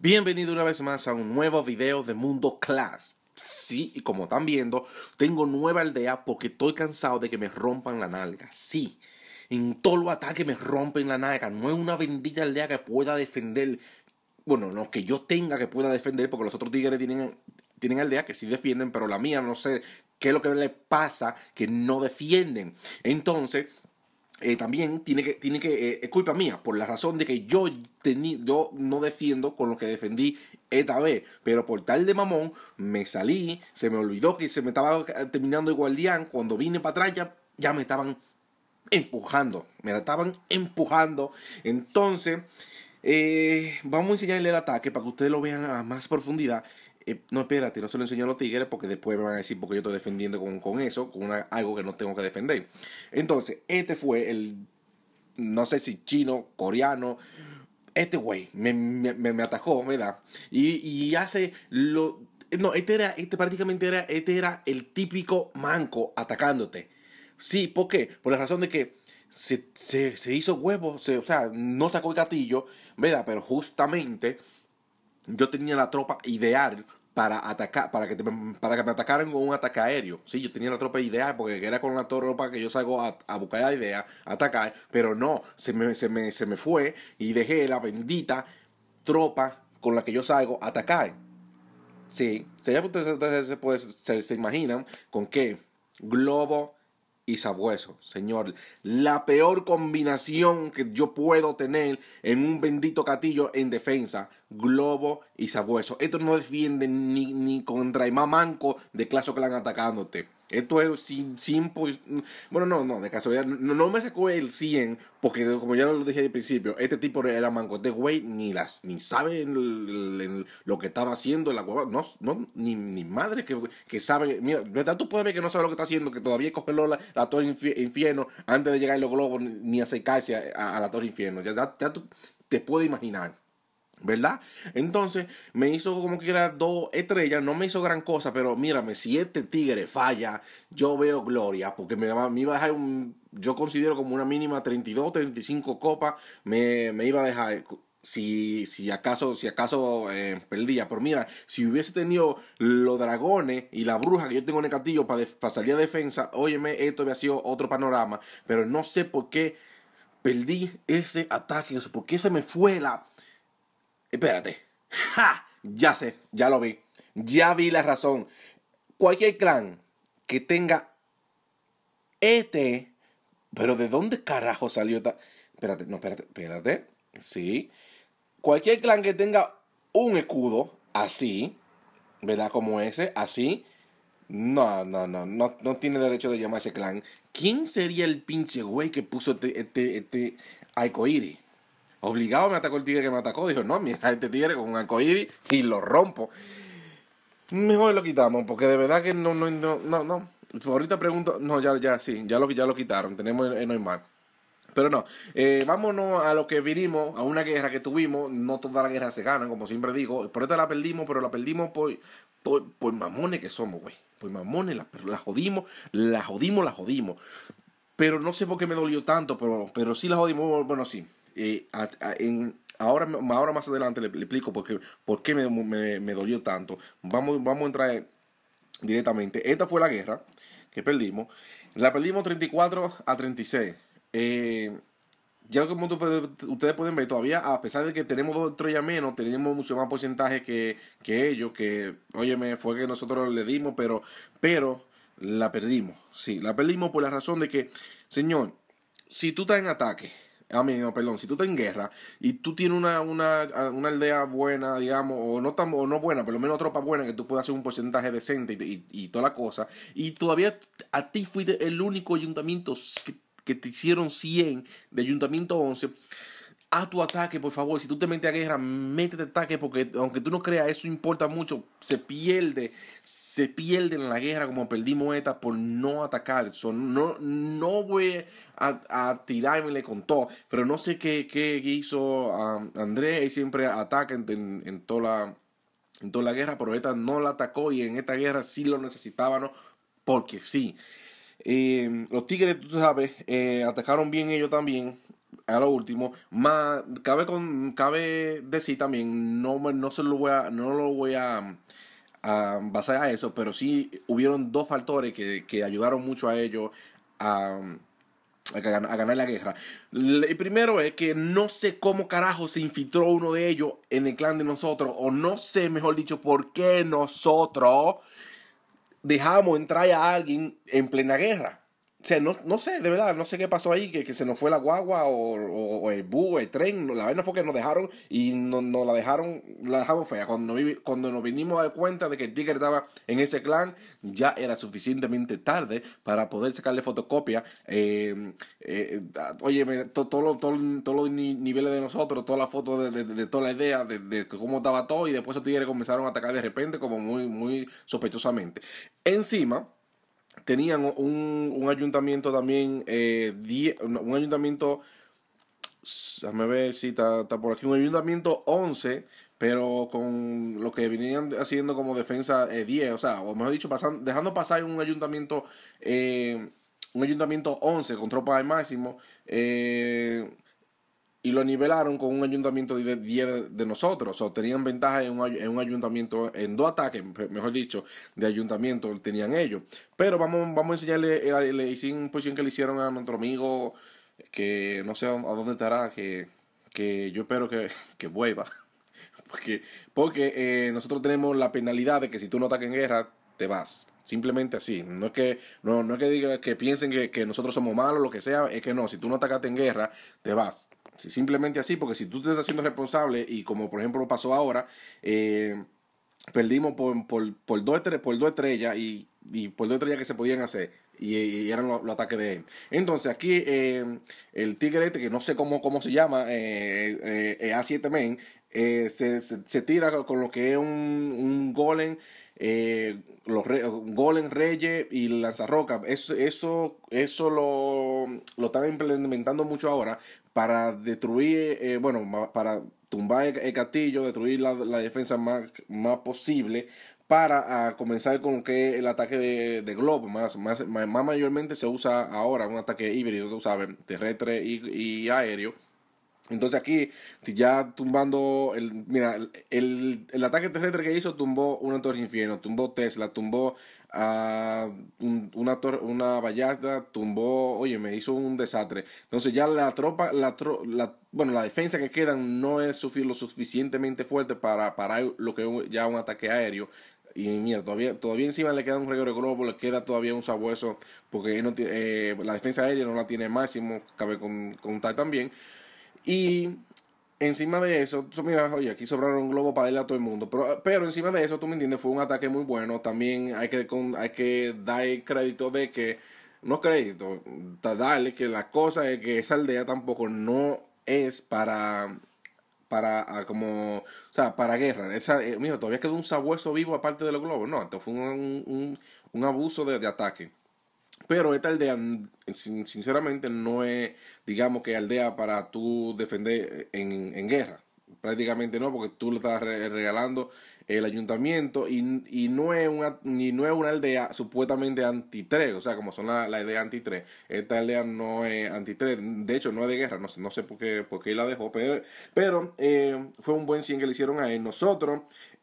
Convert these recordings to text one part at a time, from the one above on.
Bienvenido una vez más a un nuevo video de Mundo Class. Sí, y como están viendo, tengo nueva aldea porque estoy cansado de que me rompan la nalga. Sí, en todo los ataques me rompen la nalga. No es una bendita aldea que pueda defender. Bueno, no que yo tenga que pueda defender porque los otros tigres tienen, tienen aldea que sí defienden, pero la mía no sé qué es lo que le pasa que no defienden. Entonces, eh, también tiene que, tiene que eh, es culpa mía, por la razón de que yo, tení, yo no defiendo con lo que defendí esta vez, pero por tal de mamón me salí, se me olvidó que se me estaba eh, terminando el guardián, cuando vine para atrás ya, me estaban empujando, me la estaban empujando, entonces vamos a enseñarle el ataque para que ustedes lo vean a más profundidad no espérate, no se lo enseño a los tigres porque después me van a decir porque yo estoy defendiendo con, eso, con algo que no tengo que defender. Entonces, este fue el, no sé si chino, coreano, este güey me, me, atajó, ¿verdad? Y, hace lo... No, este era, este prácticamente era, este era el típico manco atacándote. Sí, ¿por qué? Por la razón de que se, hizo huevo, se, o sea, no sacó el gatillo, ¿verdad? Pero justamente yo tenía la tropa ideal para atacar, para que, para me atacaran con un ataque aéreo. Sí, yo tenía la tropa ideal porque era con la tropa que yo salgo a, buscar la idea, a atacar, pero no, se me, se me, fue y dejé la bendita tropa con la que yo salgo a atacar. Sí, ustedes, se, se, imaginan con qué globo y sabueso. Señor, la peor combinación que yo puedo tener en un bendito catillo en defensa, globo y sabueso. Esto no defiende ni, ni contra el más manco de clase que han atacándote. Esto es sin, sin pues, bueno, no, no, de casualidad, no, me sacó el 100, porque como ya lo dije al principio, este tipo era manco, este güey ni las, ni sabe lo que estaba haciendo, la no, no, ni, ni madre que, sabe, mira, verdad tú puedes ver que no sabe lo que está haciendo, que todavía coge la, Torre Infierno antes de llegar a los globos, ni acercarse a, la Torre Infierno, ya, ya tú te puedes imaginar. ¿Verdad? Entonces me hizo como que era dos estrellas, no me hizo gran cosa, pero mírame, si este tigre falla, yo veo gloria, porque me, iba a dejar un, yo considero como una mínima 32, 35 copas, me, me iba a dejar si, si acaso, si acaso eh, perdía. Pero mira, si hubiese tenido los dragones y la bruja que yo tengo en el castillo para salir a defensa, óyeme, esto había sido otro panorama. Pero no sé por qué perdí ese ataque. porque por qué se me fue la Espérate. ¡Ja! Ya sé, ya lo vi. Ya vi la razón. Cualquier clan que tenga este. Pero ¿de dónde carajo salió esta? Espérate, no, espérate, espérate. Sí. Cualquier clan que tenga un escudo así, ¿verdad? Como ese, así. No, no, no, no, no tiene derecho de llamarse clan. ¿Quién sería el pinche güey que puso este, este, este Obligado me atacó el tigre que me atacó. Dijo, no, mira, este tigre con un arcoíris y lo rompo. Mejor lo quitamos, porque de verdad que no, no, no, no. Ahorita pregunto, no, ya, ya, sí, ya lo, ya lo quitaron, tenemos el, eh, normal. Pero no, eh, vámonos a lo que vinimos, a una guerra que tuvimos. No toda la guerra se gana, como siempre digo. Por esta la perdimos, pero la perdimos por, mamones que somos, güey. Por mamones, la, la jodimos, la jodimos, la jodimos. Pero no sé por qué me dolió tanto, pero, pero sí la jodimos. Bueno, sí, eh, ahora, ahora más adelante le, explico por qué, me, dolió tanto. Vamos, vamos a entrar directamente. Esta fue la guerra que perdimos. La perdimos 34 a 36. Eh, ya como ustedes pueden ver, todavía, a pesar de que tenemos dos estrellas menos, tenemos mucho más porcentaje que, ellos, que, óyeme, fue que nosotros le dimos, pero, pero la perdimos. Sí, la perdimos por la razón de que, señor, si tú estás en ataque, a ah, perdón, si tú estás en guerra y tú tienes una, una, una aldea buena, digamos, o no tan o no buena, pero menos tropa buena, que tú puedas hacer un porcentaje decente y, y, toda la cosa, y todavía a ti fuiste el único ayuntamiento que, que te hicieron 100 de ayuntamiento 11 a tu ataque, por favor. Si tú te metes a guerra, métete ataque, porque aunque tú no creas, eso importa mucho. Se pierde, se pierde en la guerra como perdimos esta por no atacar. no, no voy a, a me con todo, pero no sé qué, hizo um, Andrés. Él siempre ataca en, toda la, toda la guerra, pero esta no la atacó y en esta guerra sí lo necesitaban, porque sí. Eh, los tigres, tú sabes, eh, atacaron bien ellos también a lo último. Más, cabe, con, cabe decir también, no, no se lo voy a, no lo voy a, basar a eso, pero sí hubieron dos factores que, ayudaron mucho a ellos a, a, ganar la guerra. El primero es que no sé cómo carajo se infiltró uno de ellos en el clan de nosotros, o no sé, mejor dicho, por qué nosotros dejamos entrar a alguien en plena guerra. O sea, no, sé, de verdad, no sé qué pasó ahí, que, que se nos fue la guagua o, el bus, el tren. La no fue que nos dejaron y nos no la dejaron, la dejamos fea. Cuando, nos, cuando nos vinimos a dar cuenta de que el Tigre estaba en ese clan, ya era suficientemente tarde para poder sacarle fotocopia. oye, em, eh, todos los niveles de nosotros, todas las fotos de, de, toda la idea, de, cómo estaba todo, y después esos Tigres comenzaron a atacar de repente, como muy, muy sospechosamente. Encima tenían un, un ayuntamiento también, eh, un ayuntamiento, déjame ver si está, está, por aquí, un ayuntamiento 11, pero con lo que venían haciendo como defensa 10, eh, o sea, o mejor dicho, pasando dejando pasar un ayuntamiento, eh, un ayuntamiento 11 con tropas de máximo. Eh, y lo nivelaron con un ayuntamiento de 10 de nosotros. O tenían ventaja en un, ayuntamiento, en dos ataques, mejor dicho, de ayuntamiento tenían ellos. Pero vamos, vamos a enseñarle eh, le un posición que le hicieron a nuestro amigo, que no sé a dónde estará, que, que yo espero que, vuelva. Porque, porque eh, nosotros tenemos la penalidad de que si tú no atacas en guerra, te vas. Simplemente así. No es que, no, es que que piensen que, que nosotros somos malos, lo que sea, es que no, si tú no atacaste en guerra, te vas simplemente así, porque si tú te estás haciendo responsable y como por ejemplo pasó ahora, eh, perdimos por, por, por, dos, por estrellas y, y por dos estrellas que se podían hacer y, eran los, ataque ataques de él. Entonces aquí eh, el tigre este, que no sé cómo, cómo se llama, eh, A7 Men, se, se, tira con lo que es un, golem. los golem reyes y lanzarroca eso eso, eso lo, lo, están implementando mucho ahora para destruir, eh, bueno, para tumbar el, castillo, destruir la, defensa más, más posible, para ah, comenzar con que el ataque de, de globo, más, más, más, mayormente se usa ahora, un ataque híbrido, tú sabes, terrestre y, aéreo. Entonces aquí, ya tumbando, el, mira, el, el, ataque terrestre que hizo tumbó una torre infierno, tumbó Tesla, tumbó a ah, un, una, una vallada, tumbó, oye, me hizo un desastre. Entonces ya la tropa, la, bueno, la defensa que quedan no es lo suficientemente fuerte para parar lo que ya un ataque aéreo. Y mira, todavía, todavía encima le queda un regalo de globo, le queda todavía un sabueso, porque eh, la defensa aérea no la tiene máximo, cabe con, contar también. Y encima de eso, mira, oye, aquí sobraron globos para darle a todo el mundo. Pero, pero encima de eso, tú me entiendes, fue un ataque muy bueno. También hay que, hay que dar crédito de que, no crédito, darle que la cosa es que esa aldea tampoco no es para para ah, como o sea para guerra esa eh, mira todavía quedó un sabueso vivo aparte de los globos no esto fue un, abuso de, de ataque pero esta aldea, mm, sinceramente, no es, digamos que aldea para tú defender en, guerra. Prácticamente no, porque tú le estás regalando el ayuntamiento y, no, es una, ni no es una aldea supuestamente anti-3, o sea, como son las la anti tres Esta aldea no es anti-3, de hecho no es de guerra, no, no sé por qué, por qué la dejó, pero, pero eh, fue un buen 100 que le hicieron a él. Nosotros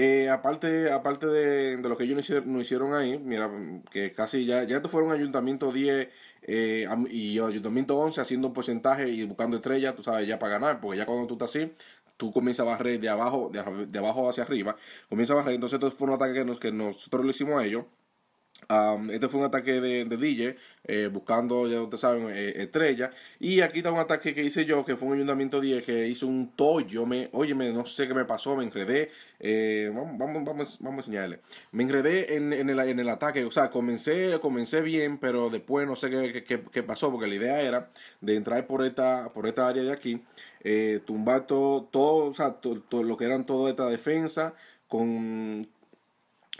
eh, aparte aparte de, lo que ellos no hicieron, ahí, mira, que casi ya, ya esto fueron ayuntamiento 10 eh, y ayuntamiento 11 haciendo un porcentaje y buscando estrellas, tú sabes, ya para ganar, porque ya cuando tú estás así, tú comienzas a barrer de abajo, de, abajo hacia arriba, comienzas a barrer, entonces esto fue un ataque que, nos, que nosotros le hicimos a ellos este fue un ataque de, DJ, eh, buscando, ya ustedes saben, eh, estrella. Y aquí está un ataque que hice yo, que fue un ayuntamiento 10, que hizo un toyo. Me, no sé qué me pasó, me enredé. Eh, vamos, vamos, vamos, a enseñarle. Me enredé en, en, el, en, el, ataque. O sea, comencé, comencé bien, pero después no sé qué, pasó, porque la idea era de entrar por esta, por esta área de aquí, tumbar todo, todo, o sea, todo, lo que eran toda esta defensa con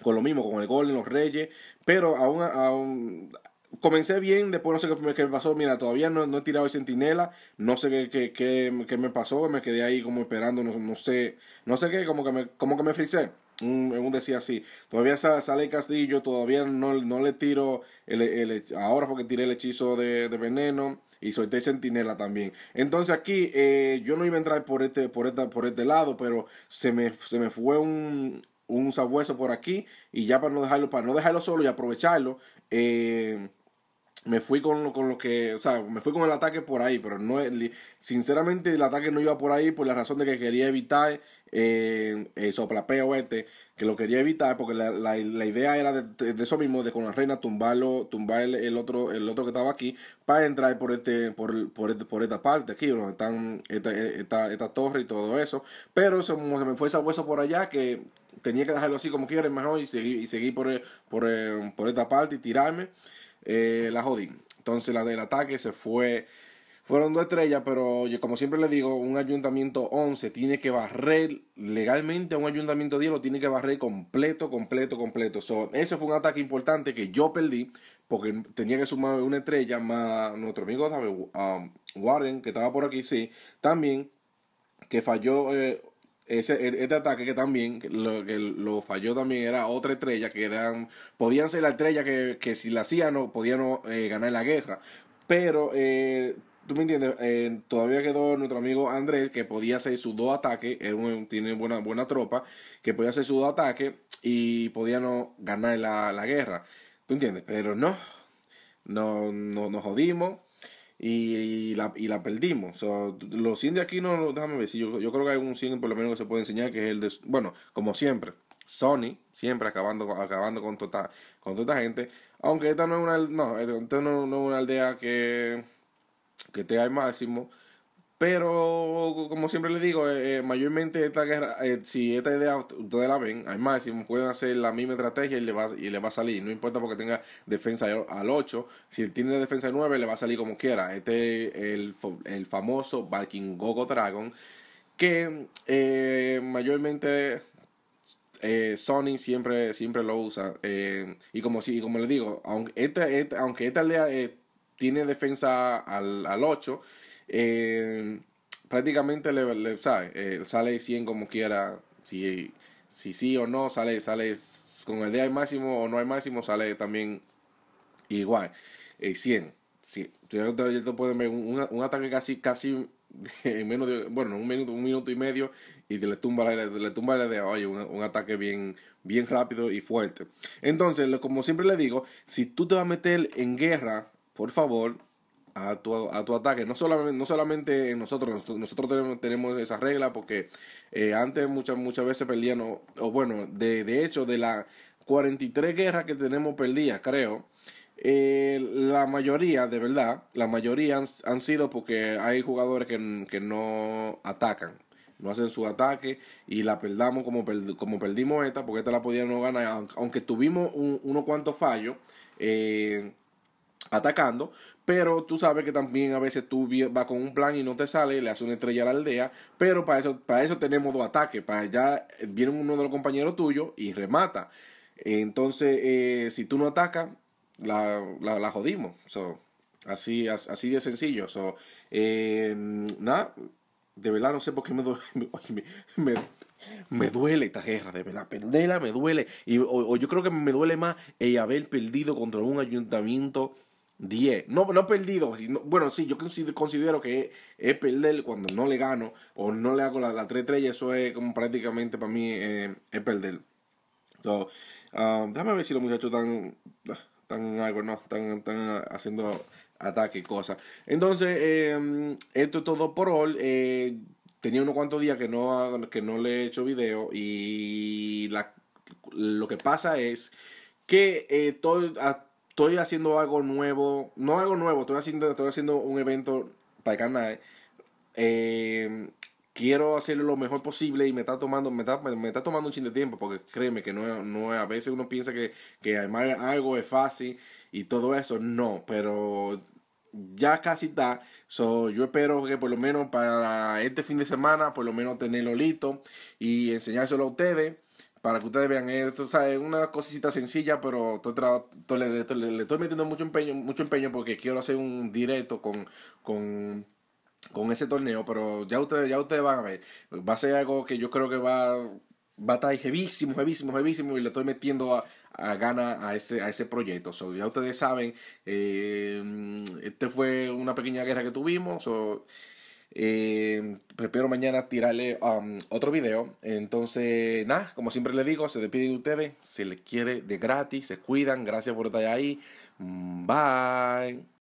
con lo mismo, con el gol en los Reyes, pero aún, aún comencé bien, después no sé qué, me pasó. Mira, todavía no, no, he tirado el sentinela, no sé qué, qué, me pasó, me quedé ahí como esperando, no, no, sé, no sé qué, como que me, como que me frisé. Un, un decía así, todavía sale el castillo, todavía no, no le tiro, el, el, ahora porque tiré el hechizo de, de veneno y solté sentinela también. Entonces aquí eh, yo no iba a entrar por este, por esta, por este lado, pero se me, se me fue un, un sabueso por aquí y ya para no dejarlo, para no dejarlo solo y aprovecharlo, eh, me fui con lo, con lo que, o sea, me fui con el ataque por ahí, pero no, sinceramente el ataque no iba por ahí por la razón de que quería evitar eh, el soplapeo este que lo quería evitar porque la, idea era de, eso mismo, de con la reina tumbarlo, tumbar el, otro el otro que estaba aquí para entrar por este por, por, este, por esta parte aquí, donde están esta, esta, torre y todo eso. Pero se, me fue esa hueso por allá que tenía que dejarlo así como quiera, mejor, y seguir y seguir por, eh, por, eh, por, esta parte y tirarme. Eh, la jodín Entonces la del ataque se fue fueron dos estrellas, pero como siempre le digo, un ayuntamiento 11 tiene que barrer legalmente, a un ayuntamiento 10 lo tiene que barrer completo, completo, completo. ese fue un ataque importante que yo perdí porque tenía que sumar una estrella más nuestro amigo David, um, Warren, que estaba por aquí, sí, también, que falló eh, ese, e, este ataque que también lo, que lo falló también era otra estrella que eran podían ser la estrella que, si la hacían no podían eh, ganar la guerra pero eh, Tú me entiendes, eh, todavía quedó nuestro amigo Andrés que podía hacer su dos ataques, tiene buena, buena tropa, que podía hacer su dos ataques y podía ganar la, guerra. ¿Tú entiendes? Pero no, no, nos jodimos y, la, y la perdimos. los 100 de aquí no, déjame ver, si yo, creo que hay un 100 por lo menos que se puede enseñar, que es el de, bueno, como siempre, Sony, siempre acabando, acabando con, toda, con toda esta gente, aunque esta no es una, no es una aldea que que esté al máximo. Pero, como siempre les digo, eh, eh, mayormente esta guerra, eh, si esta idea ustedes la ven, al máximo pueden hacer la misma estrategia y le, va, y le va a salir. No importa porque tenga defensa al 8, si tiene defensa al 9, le va a salir como quiera. Este es el, famoso Barking Gogo Dragon, que mayormente eh, Sony siempre, siempre lo usa. y como si, como les digo, aunque esta, aunque esta aldea tiene defensa al, 8, eh, prácticamente le, le eh, sale 100 como quiera, si, si sí o no, sale, sale con el día hay máximo o no hay máximo, sale también igual, 100. Eh, te un, ataque casi, casi en menos de, bueno, un minuto, un minuto y medio y te le tumba la, tumba la idea, oye, un, ataque bien, bien rápido y fuerte. Entonces, como siempre le digo, si tú te vas a meter en guerra por favor, a tu, a tu ataque. No solamente, no solamente nosotros, nosotros, tenemos, esa regla porque eh, antes muchas, muchas veces perdíamos... o, bueno, de, hecho, de las 43 guerras que tenemos perdidas, creo. Eh, la mayoría, de verdad, la mayoría han, sido porque hay jugadores que, no atacan, no hacen su ataque y la perdamos como, como perdimos esta, porque esta la podíamos ganar, aunque tuvimos un, unos cuantos fallos. Eh, atacando, pero tú sabes que también a veces tú vas con un plan y no te sale, le hace una estrella a la aldea, pero para eso, para eso tenemos dos ataques, para allá eh, viene uno de los compañeros tuyos y remata. Entonces, eh, si tú no atacas, la, la, jodimos. así, así de sencillo. Eh, nada, de verdad no sé por qué me duele. Me, me, duele esta guerra, de verdad. Perderla me duele. Y, o yo creo que me duele más el haber perdido contra un ayuntamiento 10. No, no perdido. bueno, sí, yo considero que es, perder cuando no le gano o no le hago la, 3 3 Y Eso es como prácticamente para mí eh, es perder. Um, déjame ver si los muchachos están, están algo, no, están, haciendo ataque y cosas. Entonces, em, esto es todo por hoy. Eh, tenía unos cuantos días que no, que no le he hecho video y lo que pasa es que eh, todo estoy haciendo algo nuevo, no algo nuevo, estoy haciendo, estoy haciendo un evento para el Eh, quiero hacerlo lo mejor posible y me está tomando, me está, me está tomando un chingo de tiempo, porque créeme que no, no a veces uno piensa que, que algo es fácil y todo eso, no, pero ya casi está. yo espero que por lo menos para este fin de semana, por lo menos tenerlo listo y enseñárselo a ustedes para que ustedes vean esto. O es una cosita sencilla, pero le, estoy, metiendo mucho empeño, mucho empeño porque quiero hacer un directo con, con, con ese torneo, pero ya ustedes, ya ustedes van a ver. Va a ser algo que yo creo que va, a estar jevísimo, jevísimo, jevísimo, y le estoy metiendo a, a gana a ese, a ese proyecto. ya ustedes saben, eh, este fue una pequeña guerra que tuvimos. Eh, espero mañana tirarle um, otro video. Entonces, nada, como siempre le digo, se despiden ustedes. Se les quiere de gratis. Se cuidan. Gracias por estar ahí. Mm, bye.